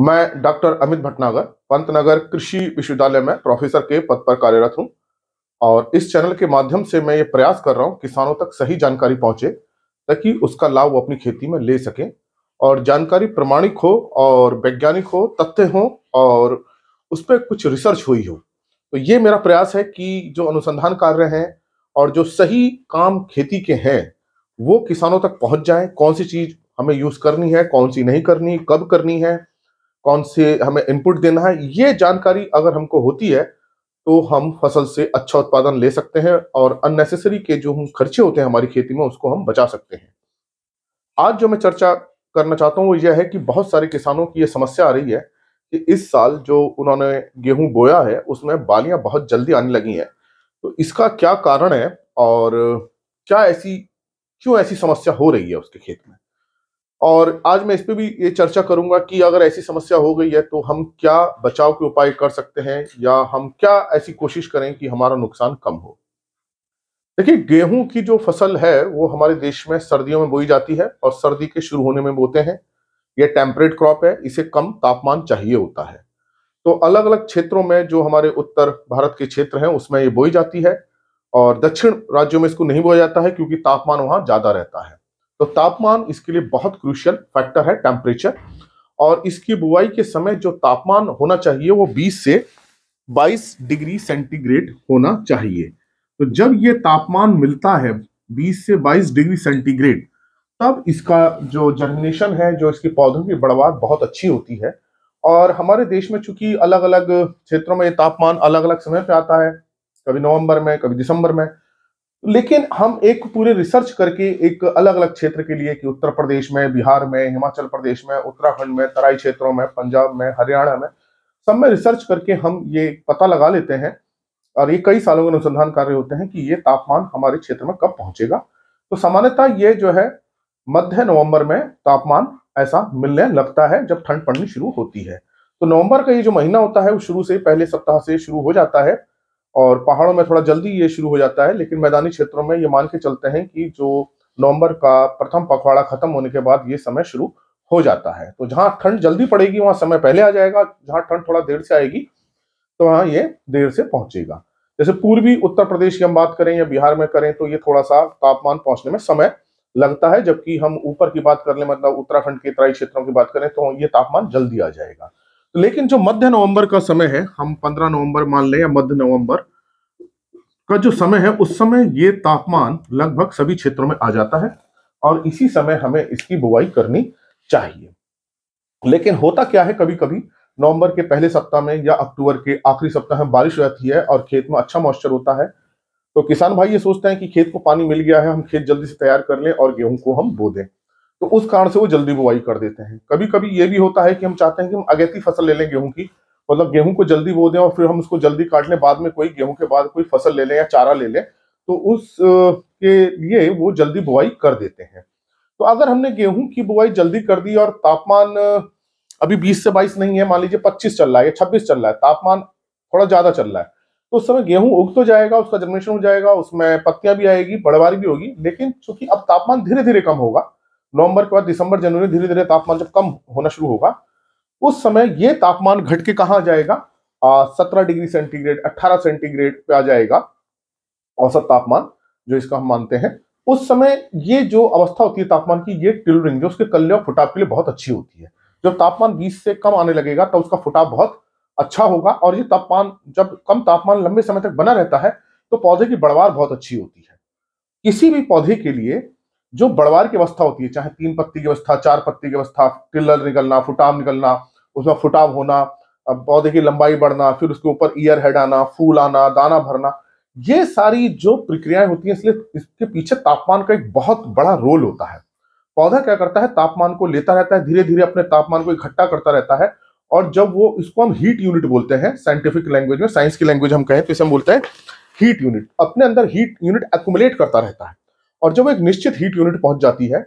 मैं डॉक्टर अमित भटनागर पंतनगर कृषि विश्वविद्यालय में प्रोफेसर के पद पर कार्यरत हूं और इस चैनल के माध्यम से मैं ये प्रयास कर रहा हूं किसानों तक सही जानकारी पहुंचे ताकि उसका लाभ वो अपनी खेती में ले सकें और जानकारी प्रमाणिक हो और वैज्ञानिक हो तथ्य हो और उस पर कुछ रिसर्च हुई हो तो ये मेरा प्रयास है कि जो अनुसंधान कार्य हैं और जो सही काम खेती के हैं वो किसानों तक पहुंच जाए कौन सी चीज़ हमें यूज़ करनी है कौन सी नहीं करनी कब करनी है कौन से हमें इनपुट देना है ये जानकारी अगर हमको होती है तो हम फसल से अच्छा उत्पादन ले सकते हैं और अननेसेसरी के जो हम खर्चे होते हैं हमारी खेती में उसको हम बचा सकते हैं आज जो मैं चर्चा करना चाहता हूँ वो यह है कि बहुत सारे किसानों की ये समस्या आ रही है कि इस साल जो उन्होंने गेहूं बोया है उसमें बालियां बहुत जल्दी आने लगी हैं तो इसका क्या कारण है और क्या ऐसी क्यों ऐसी समस्या हो रही है उसके खेत में और आज मैं इस पर भी ये चर्चा करूंगा कि अगर ऐसी समस्या हो गई है तो हम क्या बचाव के उपाय कर सकते हैं या हम क्या ऐसी कोशिश करें कि हमारा नुकसान कम हो देखिए गेहूं की जो फसल है वो हमारे देश में सर्दियों में बोई जाती है और सर्दी के शुरू होने में बोते हैं ये टेम्परेट क्रॉप है इसे कम तापमान चाहिए होता है तो अलग अलग क्षेत्रों में जो हमारे उत्तर भारत के क्षेत्र हैं उसमें ये बोई जाती है और दक्षिण राज्यों में इसको नहीं बोया जाता है क्योंकि तापमान वहां ज़्यादा रहता है तो तापमान इसके लिए बहुत क्रूशियल फैक्टर है टेम्परेचर और इसकी बुआई के समय जो तापमान होना चाहिए वो 20 से 22 डिग्री सेंटीग्रेड होना चाहिए तो जब ये तापमान मिलता है 20 से 22 डिग्री सेंटीग्रेड तब इसका जो जर्मिनेशन है जो इसके पौधों की बढ़वा बहुत अच्छी होती है और हमारे देश में चूंकि अलग अलग क्षेत्रों में तापमान अलग अलग समय पर आता है कभी नवंबर में कभी दिसंबर में लेकिन हम एक पूरे रिसर्च करके एक अलग अलग क्षेत्र के लिए कि उत्तर प्रदेश में बिहार में हिमाचल प्रदेश में उत्तराखंड में तराई क्षेत्रों में पंजाब में हरियाणा में सब में रिसर्च करके हम ये पता लगा लेते हैं और ये कई सालों के अनुसंधान कार्य होते हैं कि ये तापमान हमारे क्षेत्र में कब पहुंचेगा तो सामान्यतः ये जो है मध्य नवंबर में तापमान ऐसा मिलने लगता है जब ठंड पड़नी शुरू होती है तो नवंबर का ये जो महीना होता है वो शुरू से पहले सप्ताह से शुरू हो जाता है और पहाड़ों में थोड़ा जल्दी ये शुरू हो जाता है लेकिन मैदानी क्षेत्रों में ये मान के चलते हैं कि जो नवंबर का प्रथम पखवाड़ा खत्म होने के बाद ये समय शुरू हो जाता है तो जहां ठंड जल्दी पड़ेगी वहां समय पहले आ जाएगा जहां ठंड थोड़ा देर से आएगी तो वहां ये देर से पहुंचेगा जैसे पूर्वी उत्तर प्रदेश की हम बात करें या बिहार में करें तो ये थोड़ा सा तापमान पहुंचने में समय लगता है जबकि हम ऊपर की बात कर ले मतलब उत्तराखंड के तराई क्षेत्रों की बात करें तो ये तापमान जल्दी आ जाएगा लेकिन जो मध्य नवंबर का समय है हम 15 नवंबर मान लें या मध्य नवंबर का जो समय है उस समय ये तापमान लगभग सभी क्षेत्रों में आ जाता है और इसी समय हमें इसकी बुआई करनी चाहिए लेकिन होता क्या है कभी कभी नवंबर के पहले सप्ताह में या अक्टूबर के आखिरी सप्ताह में बारिश रहती है और खेत में अच्छा मॉइस्चर होता है तो किसान भाई ये सोचते हैं कि खेत को पानी मिल गया है हम खेत जल्दी से तैयार कर लें और गेहूं को हम बो दें तो उस कारण से वो जल्दी बुआई कर देते हैं कभी कभी ये भी होता है कि हम चाहते हैं कि हम अगेती फसल ले लें गेहूं की मतलब गेहूं को जल्दी बो दें और फिर हम उसको जल्दी काट लें बाद में कोई गेहूं के बाद कोई फसल ले लें या चारा ले लें तो उस के लिए वो जल्दी बुआई कर देते हैं तो अगर हमने गेहूं की बुआई जल्दी कर दी और तापमान अभी बीस से बाईस नहीं है मान लीजिए पच्चीस चल रहा है या छब्बीस चल रहा है तापमान थोड़ा ज्यादा चल रहा है तो उस समय गेहूं उग तो जाएगा उसका जनरेशन हो जाएगा उसमें पत्तियां भी आएगी बड़वारी भी होगी लेकिन चूंकि अब तापमान धीरे धीरे कम होगा नवंबर के बाद दिसंबर जनवरी धीरे धीरे तापमान जब कम होना शुरू होगा उस समय ये तापमान घट के कहा जाएगा सत्रह डिग्री सेंटीग्रेड अट्ठारह सेंटीग्रेड पे आ जाएगा औसत तापमान जो इसका हम मानते हैं उस समय ये जो अवस्था होती है तापमान की ये टिल रिंग जो उसके कल्ले और फुटाव के लिए बहुत अच्छी होती है जब तापमान 20 से कम आने लगेगा तब तो उसका फुटाव बहुत अच्छा होगा और ये तापमान जब कम तापमान लंबे समय तक बना रहता है तो पौधे की बढ़वार बहुत अच्छी होती है किसी भी पौधे के लिए जो बड़वार की अवस्था होती है चाहे तीन पत्ती की अवस्था चार पत्ती की अवस्था टिल्लर निकलना फुटाव निकलना उसमें फुटाव होना पौधे की लंबाई बढ़ना फिर उसके ऊपर ईयर हेड आना फूल आना दाना भरना ये सारी जो प्रक्रियाएं होती हैं इसलिए इसके पीछे तापमान का एक बहुत बड़ा रोल होता है पौधा क्या करता है तापमान को लेता रहता है धीरे धीरे अपने तापमान को इकट्ठा करता रहता है और जब वो इसको हम हीट यूनिट बोलते हैं साइंटिफिक लैंग्वेज में साइंस की लैंग्वेज हम कहें तो इसे हम बोलते हैं हीट यूनिट अपने अंदर हीट यूनिट एकुमुलेट करता रहता है और जब वो एक निश्चित हीट यूनिट पहुंच जाती है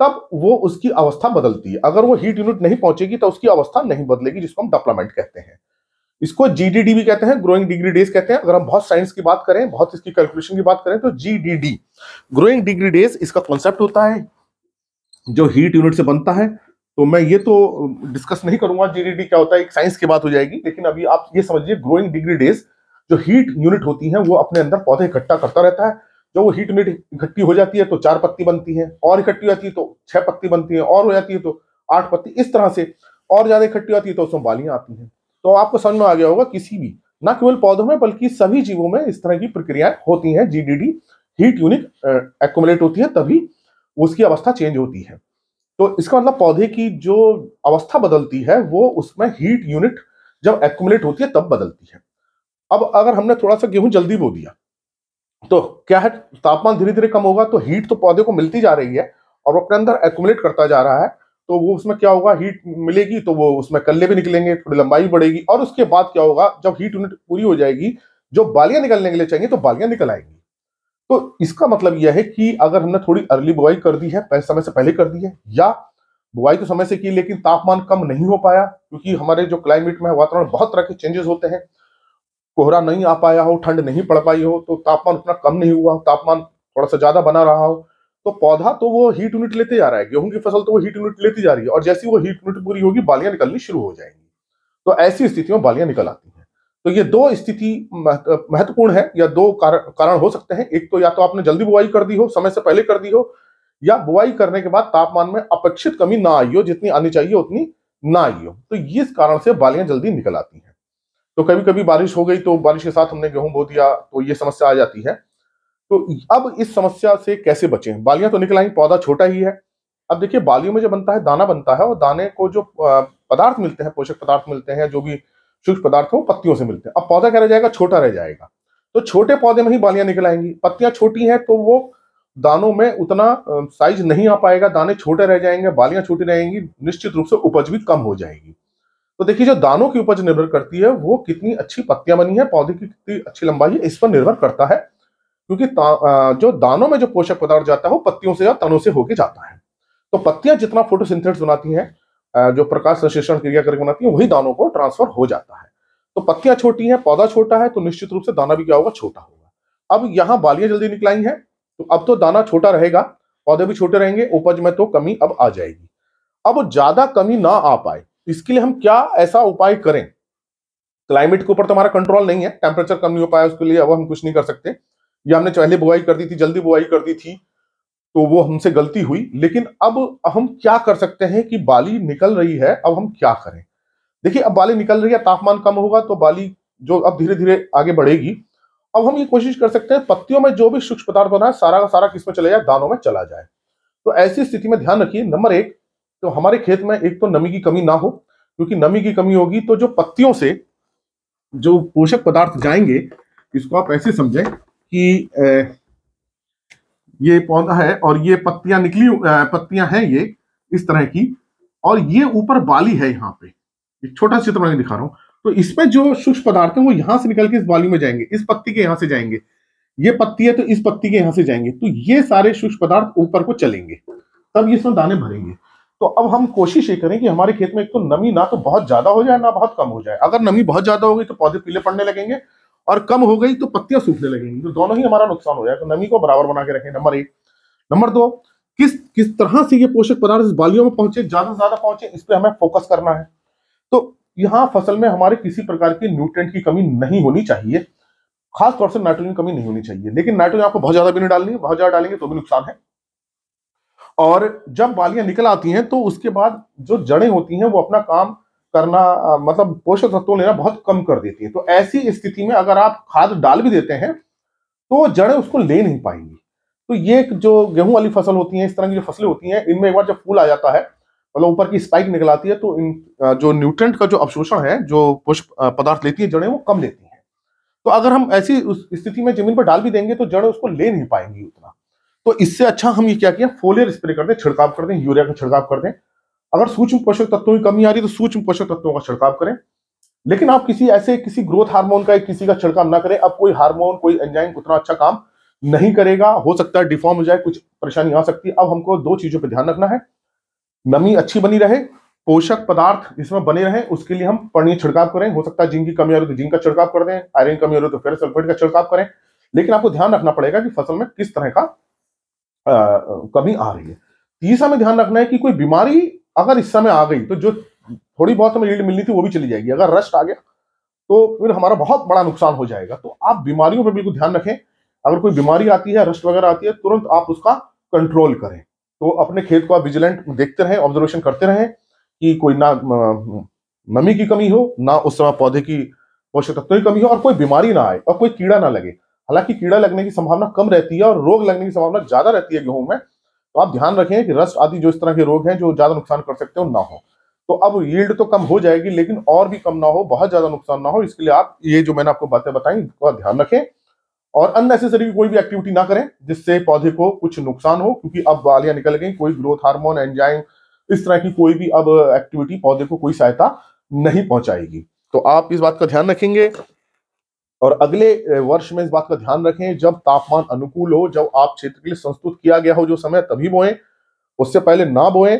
तब वो उसकी अवस्था बदलती है अगर वो हीट यूनिट नहीं पहुंचेगी तो उसकी अवस्था नहीं बदलेगी जिसको हम डप्लामेंट कहते हैं इसको जीडीडी भी कहते हैं ग्रोइंग डिग्री डेज कहते हैं अगर हम बहुत साइंस की बात करें बहुत इसकी कैलकुलेशन की बात करें तो जीडीडी ग्रोइंग डिग्री डेज इसका कॉन्सेप्ट होता है जो हीट यूनिट से बनता है तो मैं ये तो डिस्कस नहीं करूंगा जीडीडी क्या होता है एक साइंस की बात हो जाएगी लेकिन अभी आप ये समझिए ग्रोइंग डिग्री डेज जो हीट यूनिट होती है वो अपने अंदर पौधे इकट्ठा करता रहता है जब वो हीट यूनिट इकट्ठी हो जाती है तो चार पत्ती बनती है और इकट्ठी हो जाती है तो छह पत्ती बनती है और हो जाती है तो आठ पत्ती इस तरह से और ज्यादा इकट्ठी होती है तो उसमें बालियां आती हैं तो आपको समझ में आ गया होगा किसी भी न केवल पौधों में बल्कि सभी जीवों में इस तरह की प्रक्रियाएं होती हैं जीडीडी हीट यूनिट एक्यूमुलेट होती है तभी उसकी अवस्था चेंज होती है तो इसका मतलब पौधे की जो अवस्था बदलती है वो उसमें हीट यूनिट जब एक्यूमुलेट होती है तब बदलती है अब अगर हमने थोड़ा सा गेहूं जल्दी बो दिया तो क्या है तापमान धीरे धीरे कम होगा तो हीट तो पौधे को मिलती जा रही है और वो अपने अंदर एकुमुलेट करता जा रहा है तो वो उसमें क्या होगा हीट मिलेगी तो वो उसमें कल्ले भी निकलेंगे थोड़ी लंबाई बढ़ेगी और उसके बाद क्या होगा जब हीट यूनिट पूरी हो जाएगी जो बालियां निकलने के लिए चाहिए तो बालियां निकल आएंगी तो इसका मतलब यह है कि अगर हमने थोड़ी अर्ली बुआई कर दी है समय से पहले कर दी है या बुआई तो समय से की लेकिन तापमान कम नहीं हो पाया क्योंकि हमारे जो क्लाइमेट में वातावरण बहुत तरह के चेंजेस होते हैं कोहरा नहीं आ पाया हो ठंड नहीं पड़ पाई हो तो तापमान उतना कम नहीं हुआ तापमान थोड़ा सा ज्यादा बना रहा हो तो पौधा तो वो हीट यूनिट लेते जा रहा है गेहूं की फसल तो वो हीट यूनिट लेती जा रही है और जैसी वो हीट यूनिट पूरी होगी बालियां निकलनी शुरू हो जाएंगी तो ऐसी स्थिति में बालियां निकल आती हैं तो ये दो स्थिति महत्वपूर्ण है या दो कारण हो सकते हैं एक तो या तो आपने जल्दी बुआई कर दी हो समय से पहले कर दी हो या बुआई करने के बाद तापमान में अपेक्षित कमी ना आई हो जितनी आनी चाहिए उतनी ना आई हो तो इस कारण से बालियां जल्दी निकल आती हैं तो कभी कभी बारिश हो गई तो बारिश के साथ हमने गेहूं बो दिया तो ये समस्या आ जाती है तो अब इस समस्या से कैसे बचें बालियां तो निकल आई पौधा छोटा ही है अब देखिए बालियों में जो बनता है दाना बनता है और दाने को जो पदार्थ मिलते हैं पोषक पदार्थ मिलते हैं जो भी सूक्ष्म पदार्थ वो पत्तियों से मिलते हैं अब पौधा क्या रह जाएगा छोटा रह जाएगा तो छोटे पौधे में ही बालियां निकल आएंगी पत्तियां छोटी हैं तो वो दानों में उतना साइज नहीं आ पाएगा दाने छोटे रह जाएंगे बालियां छोटी रहेंगी निश्चित रूप से उपज भी कम हो जाएगी तो देखिए जो दानों की उपज निर्भर करती है वो कितनी अच्छी पत्तियां बनी है पौधे की कितनी अच्छी लंबाई है इस पर निर्भर करता है क्योंकि जो दानों में जो पोषक पदार्थ जाता है वो पत्तियों से या तनों से होके जाता है तो पत्तियां जितना फोटोसिंथेटिक्स बनाती हैं जो प्रकाश संश्लेषण क्रिया करके बनाती है वही दानों को ट्रांसफर हो जाता है तो पत्तियां छोटी हैं पौधा छोटा है तो निश्चित रूप से दाना भी क्या होगा छोटा होगा अब यहाँ बालियां जल्दी निकलाई हैं तो अब तो दाना छोटा रहेगा पौधे भी छोटे रहेंगे उपज में तो कमी अब आ जाएगी अब ज्यादा कमी ना आ पाए तो इसके लिए हम क्या ऐसा उपाय करें क्लाइमेट के ऊपर तो हमारा कंट्रोल नहीं है टेम्परेचर कम नहीं हो पाया उसके लिए अब हम कुछ नहीं कर सकते या हमने पहले बुआई कर दी थी जल्दी बुआई कर दी थी तो वो हमसे गलती हुई लेकिन अब हम क्या कर सकते हैं कि बाली निकल रही है अब हम क्या करें देखिए अब बाली निकल रही है तापमान कम होगा तो बाली जो अब धीरे धीरे आगे बढ़ेगी अब हम ये कोशिश कर सकते हैं पत्तियों में जो भी सूक्ष्म पदार्थ बना है सारा का सारा किसमें चले जाए दानों में चला जाए तो ऐसी स्थिति में ध्यान रखिए नंबर एक तो हमारे खेत में एक तो नमी की कमी ना हो क्योंकि नमी की कमी होगी तो जो पत्तियों से जो पोषक पदार्थ जाएंगे इसको आप ऐसे समझें कि ये पौधा है और ये पत्तियां निकली पत्तियां हैं ये इस तरह की और ये ऊपर बाली है यहाँ पे एक छोटा चित्र मैं दिखा रहा हूं तो इसमें जो सूक्ष्म पदार्थ है वो यहां से निकल के इस बाली में जाएंगे इस पत्ती के यहां से जाएंगे ये पत्ती है तो इस पत्ती के यहां से जाएंगे तो ये सारे सूक्ष्म पदार्थ ऊपर को चलेंगे तब ये इसमें दाने भरेंगे तो अब हम कोशिश ये करें कि हमारे खेत में एक तो नमी ना तो बहुत ज्यादा हो जाए ना बहुत कम हो जाए अगर नमी बहुत ज्यादा हो गई तो पौधे पीले पड़ने लगेंगे और कम हो गई तो पत्तियां सूखने लगेंगी तो दोनों ही हमारा नुकसान हो जाए तो नमी को बराबर बना के रखें नंबर एक नंबर दो किस किस तरह से ये पोषक पदार्थ बालियों में पहुंचे ज्यादा से ज्यादा पहुंचे इस पर हमें फोकस करना है तो यहाँ फसल में हमारे किसी प्रकार की न्यूट्रेंट की कमी नहीं होनी चाहिए खासतौर से नाइट्रोजन कमी नहीं होनी चाहिए लेकिन नाइट्रोजन आपको बहुत ज्यादा भी नहीं डालनी है बहुत ज्यादा डालेंगे तो भी नुकसान है और जब बालियां निकल आती हैं तो उसके बाद जो जड़ें होती हैं वो अपना काम करना मतलब पोषक तत्व लेना बहुत कम कर देती है तो ऐसी स्थिति में अगर आप खाद डाल भी देते हैं तो जड़ें उसको ले नहीं पाएंगी तो ये जो गेहूं वाली फसल होती है इस तरह की जो फसलें होती हैं इनमें एक बार जब फूल आ जाता है मतलब ऊपर की स्पाइक निकल आती है तो इन जो न्यूट्रेंट का जो अवशोषण है जो पुष्प पदार्थ लेती है जड़ें वो कम लेती हैं तो अगर हम ऐसी उस स्थिति में जमीन पर डाल भी देंगे तो जड़ें उसको ले नहीं पाएंगी उतना तो इससे अच्छा हम ये क्या किया फोलियर स्प्रे कर दें छिड़काव कर दें यूरिया का छिड़काव कर दें अगर सूक्ष्म पोषक तत्वों की कमी आ रही है तो सूक्ष्म पोषक तत्वों का छिड़काव करें लेकिन आप किसी ऐसे किसी ग्रोथ हार्मोन का किसी का छिड़काव ना करें अब कोई हार्मोन कोई एंजाइम उतना अच्छा काम नहीं करेगा हो सकता है डिफॉर्म हो जाए कुछ परेशानी आ सकती है अब हमको दो चीजों पर ध्यान रखना है नमी अच्छी बनी रहे पोषक पदार्थ इसमें बने रहे उसके लिए हम पढ़नी छिड़काव करें हो सकता है जिंक की कमी आ रही तो जिंक का छिड़काव कर दें आयरन कमी आ रही तो फेर सल्फेट का छिड़काव करें लेकिन आपको ध्यान रखना पड़ेगा कि फसल में किस तरह का कमी आ रही है तीसरा में ध्यान रखना है कि कोई बीमारी अगर इस समय आ गई तो जो थोड़ी बहुत हमें यील्ड मिलनी थी वो भी चली जाएगी अगर रस्ट आ गया तो फिर हमारा बहुत बड़ा नुकसान हो जाएगा तो आप बीमारियों पर बिल्कुल ध्यान रखें अगर कोई बीमारी आती है रस्ट वगैरह आती है तुरंत आप उसका कंट्रोल करें तो अपने खेत को आप विजिलेंट देखते रहें ऑब्जर्वेशन करते रहें कि कोई ना नमी की कमी हो ना उस समय पौधे की पोषक तत्वों की कमी हो और कोई बीमारी ना आए और कोई कीड़ा ना लगे हालांकि कीड़ा लगने की संभावना कम रहती है और रोग लगने की संभावना ज्यादा रहती है गेहूं में तो आप ध्यान रखें कि रस्ट आदि जो इस तरह के रोग हैं जो ज्यादा नुकसान कर सकते हो ना हो तो अब यील्ड तो कम हो जाएगी लेकिन और भी कम ना हो बहुत ज्यादा नुकसान ना हो इसके लिए आप ये जो मैंने आपको बातें बताई इनका ध्यान रखें और अननेसेसरी कोई भी एक्टिविटी ना करें जिससे पौधे को कुछ नुकसान हो क्योंकि अब बालियां निकल गई कोई ग्रोथ हार्मोन एंजाइम इस तरह की कोई भी अब एक्टिविटी पौधे को कोई सहायता नहीं पहुंचाएगी तो आप इस बात का ध्यान रखेंगे और अगले वर्ष में इस बात का ध्यान रखें जब तापमान अनुकूल हो जब आप क्षेत्र के लिए संस्तुत किया गया हो जो समय तभी बोए उससे पहले ना बोए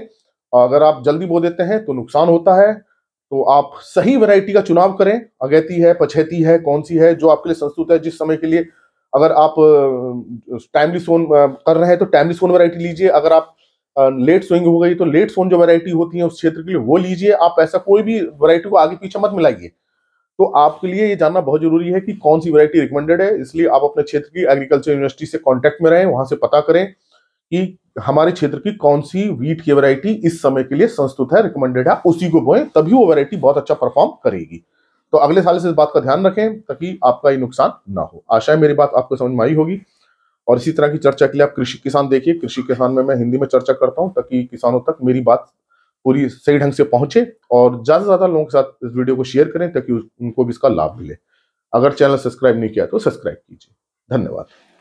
अगर आप जल्दी बो देते हैं तो नुकसान होता है तो आप सही वैरायटी का चुनाव करें अगैती है पछैती है कौन सी है जो आपके लिए संस्तुत है जिस समय के लिए अगर आप टाइमली सोन कर रहे हैं तो टाइमली सोन वैरायटी लीजिए अगर आप लेट स्विंग हो गई तो लेट सोन जो वैरायटी होती है उस क्षेत्र के लिए वो लीजिए आप ऐसा कोई भी वैरायटी को आगे पीछे मत मिलाइए तो आपके लिए ये जानना बहुत जरूरी है कि कौन सी वैरायटी रिकमेंडेड है इसलिए आप अपने क्षेत्र की एग्रीकल्चर यूनिवर्सिटी से कांटेक्ट में रहें वहां से पता करें कि हमारे क्षेत्र की कौन सी वीट की वैरायटी इस समय के लिए संस्तुत है रिकमेंडेड है उसी को बोएं तभी वो वैरायटी बहुत अच्छा परफॉर्म करेगी तो अगले साल से इस बात का ध्यान रखें ताकि आपका ये नुकसान ना हो आशा है मेरी बात आपको समझ में आई होगी और इसी तरह की चर्चा के लिए आप कृषि किसान देखिए कृषि किसान में मैं हिंदी में चर्चा करता हूँ ताकि किसानों तक मेरी बात पूरी सही ढंग से पहुंचे और ज्यादा से ज्यादा लोगों के साथ इस वीडियो को शेयर करें ताकि उनको भी इसका लाभ मिले अगर चैनल सब्सक्राइब नहीं किया तो सब्सक्राइब कीजिए धन्यवाद